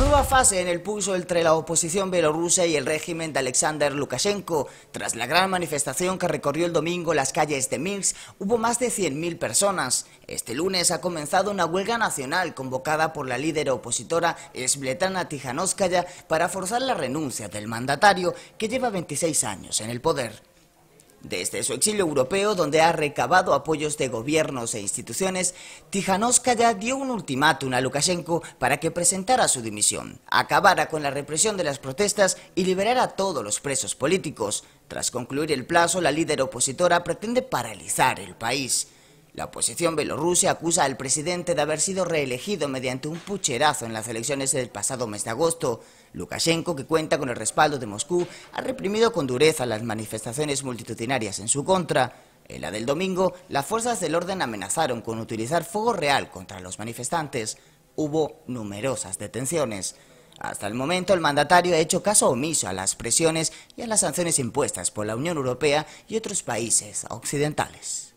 Nueva fase en el pulso entre la oposición bielorrusa y el régimen de Alexander Lukashenko. Tras la gran manifestación que recorrió el domingo las calles de Minsk, hubo más de 100.000 personas. Este lunes ha comenzado una huelga nacional convocada por la líder opositora Svetlana Tijanowskaya para forzar la renuncia del mandatario que lleva 26 años en el poder. Desde su exilio europeo, donde ha recabado apoyos de gobiernos e instituciones, ya dio un ultimátum a Lukashenko para que presentara su dimisión, acabara con la represión de las protestas y liberara a todos los presos políticos. Tras concluir el plazo, la líder opositora pretende paralizar el país. La oposición belorrusa acusa al presidente de haber sido reelegido mediante un pucherazo en las elecciones del pasado mes de agosto. Lukashenko, que cuenta con el respaldo de Moscú, ha reprimido con dureza las manifestaciones multitudinarias en su contra. En la del domingo, las fuerzas del orden amenazaron con utilizar fuego real contra los manifestantes. Hubo numerosas detenciones. Hasta el momento, el mandatario ha hecho caso omiso a las presiones y a las sanciones impuestas por la Unión Europea y otros países occidentales.